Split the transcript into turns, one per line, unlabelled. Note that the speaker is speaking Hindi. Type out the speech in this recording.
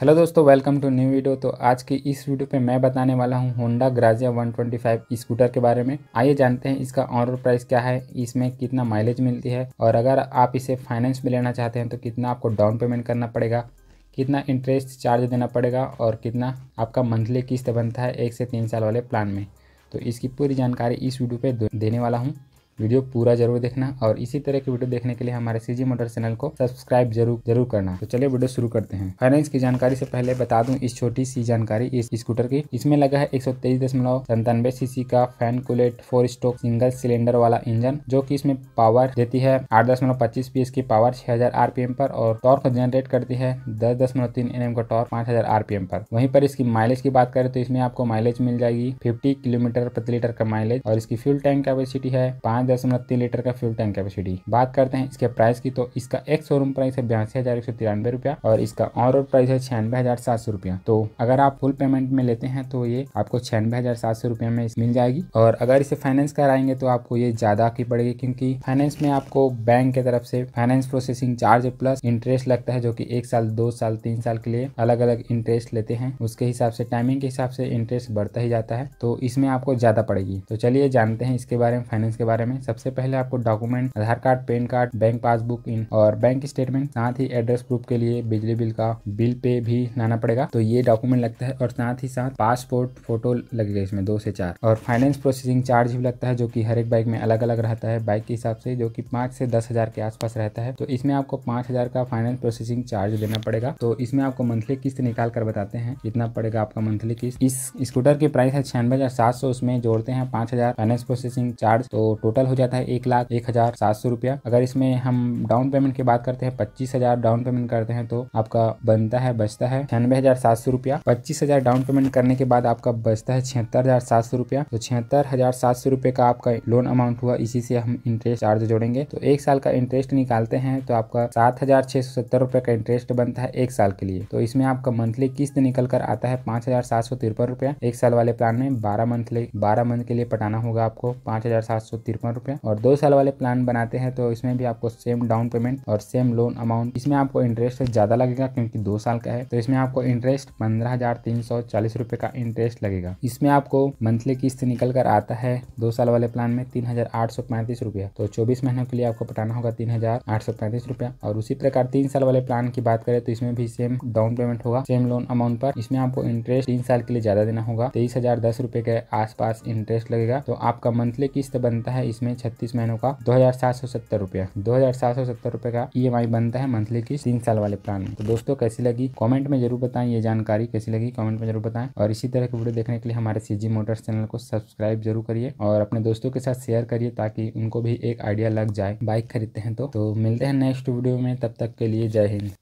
हेलो दोस्तों वेलकम टू न्यू वीडियो तो आज की इस वीडियो पे मैं बताने वाला हूँ होंडा ग्राजिया 125 स्कूटर के बारे में आइए जानते हैं इसका रोड प्राइस क्या है इसमें कितना माइलेज मिलती है और अगर आप इसे फाइनेंस में लेना चाहते हैं तो कितना आपको डाउन पेमेंट करना पड़ेगा कितना इंटरेस्ट चार्ज देना पड़ेगा और कितना आपका मंथली किस्त बनता है एक से तीन साल वाले प्लान में तो इसकी पूरी जानकारी इस वीडियो पर देने वाला हूँ वीडियो पूरा जरूर देखना और इसी तरह की वीडियो देखने के लिए हमारे सीजी मोटर चैनल को सब्सक्राइब जरूर जरूर करना तो चलिए वीडियो शुरू करते हैं फाइनेंस की जानकारी से पहले बता दूं इस छोटी सी जानकारी इस स्कूटर की इसमें लगा है एक सौ सीसी का fan cooled four stroke single cylinder वाला इंजन जो की इसमें पावर देती है आठ दशमलव पच्चीस पीएस की पावर छह हजार आरपीएम पर और टॉर्क जनरेट करती है दस दशमलव तीन एन एम का टॉर्क पांच हजार आरपीएम पर वहीं पर इसकी माइलेज की बात करें तो इसमें आपको माइलेज मिल जाएगी फिफ्टी किलोमीटर प्रति लीटर का माइलेज और इसकी फ्यूल टैंक कैपेसिटी है पांच तीन लीटर का फ्यूल टैंक कैपेसिटी बात करते हैं इसके प्राइस की तो इसका एक शोरूम प्राइस है बयासी हजार एक सौ तिरानवे रुपया और इसका ऑन रोड प्राइस है छियानवे हजार सात सौ रुपया तो अगर आप फुल पेमेंट में लेते हैं तो ये आपको छियानवे हजार सात सौ रुपया में मिल जाएगी और अगर इसे फाइनेंस कराएंगे तो आपको ये ज्यादा की पड़ेगी क्योंकि फाइनेंस में आपको बैंक की तरफ से finance processing charge plus interest लगता है जो की एक साल दो साल तीन साल के लिए अलग अलग इंटरेस्ट लेते हैं उसके हिसाब से टाइमिंग के हिसाब से इंटरेस्ट बढ़ता ही जाता है तो इसमें आपको ज्यादा पड़ेगी तो चलिए जानते हैं इसके बारे में फाइनेंस के बारे में हैं सबसे पहले आपको document Aadhaar card PAN card bank passbook इन और बैंक स्टेटमेंट साथ ही एड्रेस प्रूफ के लिए बिजली बिल का बिल पे भी लाना पड़ेगा तो ये डॉक्यूमेंट लगता है और साथ ही साथ पासपोर्ट फोटो लगेगा इसमें दो से चार और फाइनेंस प्रोसेसिंग चार्ज भी लगता है जो की हर एक बाइक में अलग अलग रहता है बाइक के हिसाब से जो की पांच से दस हजार के आसपास रहता है तो इसमें आपको पांच हजार का फाइनेंस प्रोसेसिंग चार्ज देना पड़ेगा तो इसमें आपको मंथली किस्त निकाल कर बताते हैं कितना पड़ेगा आपका मंथली किस्त इस स्कूटर की प्राइस है छियानवे हजार सात सौ उसमें जोड़ते हैं पाँच हजार फाइनेंस प्रोसेसिंग चार्ज तो टोटल टोटल हो जाता है एक लाख एक हजार सात सौ रुपया अगर इसमें हम डाउन पेमेंट की बात करते हैं पच्चीस हजार डाउन पेमेंट करते हैं तो आपका बनता है बचता है छियानवे हजार सात सौ रुपया पच्चीस हजार डाउन पेमेंट करने के बाद आपका बचता है छिहत्तर हजार सात सौ रुपया तो छिहत्तर हजार सात सौ रुपये का आपका लोन अमाउंट हुआ इसी से हम इंटरेस्ट चार्ज जोड़ेंगे तो एक साल का इंटरेस्ट निकालते हैं तो आपका सात हजार छह सौ सत्तर रुपये का इंटरेस्ट बनता है एक साल के लिए तो इसमें आपका मंथली किस्त निकल कर आता है पांच हजार सात सौ तिरपन रुपया एक साल वाले प्लान में बारह मंथली बारह मंथ के लिए पटाना होगा आपको पांच हजार सात सौ तिरपन सौ रुपया और दो साल वाले प्लान बनाते हैं तो इसमें भी आपको सेम डाउन पेमेंट और सेम लोन अमाउंट इसमें आपको इंटरेस्ट ज्यादा लगेगा क्योंकि दो साल का है तो इसमें आपको इंटरेस्ट पंद्रह हजार तीन सौ चालीस रुपए का इंटरेस्ट लगेगा इसमें आपको मंथली किस्त निकल कर आता है दो साल वाले प्लान में तीन हजार आठ सौ पैंतीस रुपया तो चौबीस महीनों के लिए आपको पटाना होगा तीन हजार आठ सौ पैंतीस रुपया और उसी प्रकार तीन साल वाले प्लान की बात करें तो इसमें भी सेम डाउन पेमेंट होगा सेम लोन अमाउंट पर इसमें आपको इंटरेस्ट तीन साल के लिए ज्यादा देना होगा तेईस हजार दस रुपए के आसपास इंटरेस्ट लगेगा तो आपका मंथली किस्त बनता है इस इसमें छत्तीस महीनों का दो हजार सात सौ सत्तर रुपया दो हजार सात सौ सत्तर रुपये का ई एम आई बनता है मंथली की तीन साल वाले प्लान में तो दोस्तों कैसी लगी कॉमेंट में जरूर बताएं ये जानकारी कैसी लगी कॉमेंट में जरूर बताएं और इसी तरह की वीडियो देखने के लिए हमारे सी जी मोटर्स चैनल को सब्सक्राइब जरूर करिए और अपने दोस्तों के साथ शेयर करिए ताकि उनको भी एक आइडिया लग जाए बाइक खरीदते हैं तो, तो मिलते हैं नेक्स्ट वीडियो में तब तक के लिए जय हिंद